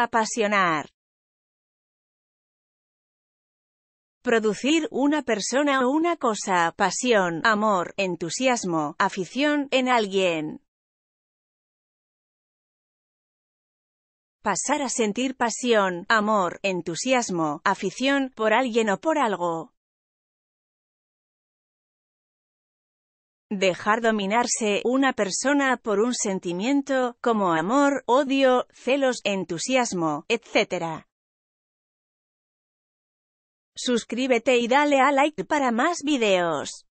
Apasionar. Producir una persona o una cosa, pasión, amor, entusiasmo, afición, en alguien. Pasar a sentir pasión, amor, entusiasmo, afición, por alguien o por algo. Dejar dominarse una persona por un sentimiento, como amor, odio, celos, entusiasmo, etc. Suscríbete y dale a like para más videos.